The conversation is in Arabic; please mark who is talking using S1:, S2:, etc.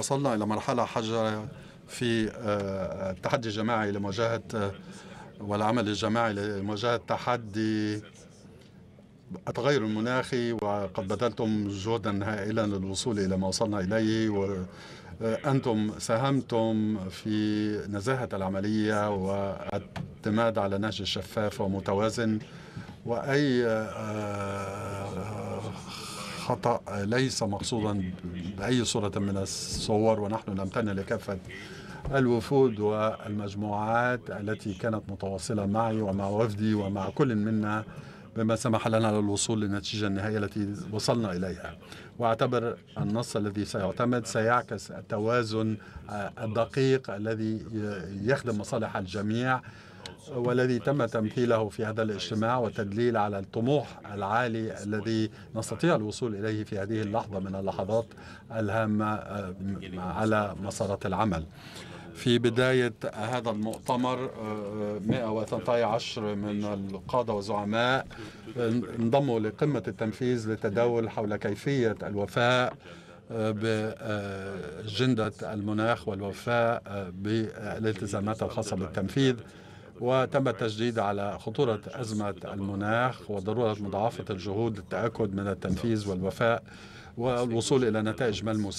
S1: وصلنا إلى مرحلة حجرة في آه، التحدي الجماعي لمواجهة آه، والعمل الجماعي لمواجهة تحدي التغير المناخي وقد بذلتم جهدا هائلا للوصول إلى ما وصلنا إليه وأنتم ساهمتم في نزاهة العملية والاعتماد على نهج شفاف ومتوازن وأي آه، خطأ ليس مقصودا بأي صورة من الصور ونحن نمتن لكافة الوفود والمجموعات التي كانت متواصلة معي ومع وفدي ومع كل منا بما سمح لنا للوصول للنتيجة النهائية التي وصلنا إليها واعتبر النص الذي سيعتمد سيعكس التوازن الدقيق الذي يخدم مصالح الجميع والذي تم تمثيله في هذا الاجتماع والتدليل على الطموح العالي الذي نستطيع الوصول إليه في هذه اللحظة من اللحظات الهامة آه، على مسارات العمل في بداية هذا المؤتمر 113 آه، من القادة وزعماء انضموا لقمة التنفيذ للتداول حول كيفية الوفاء آه، بأجندة المناخ والوفاء بالالتزامات الخاصة بالتنفيذ وتم التشديد على خطورة أزمة المناخ وضرورة مضاعفة الجهود للتأكد من التنفيذ والوفاء والوصول إلى نتائج ملموسة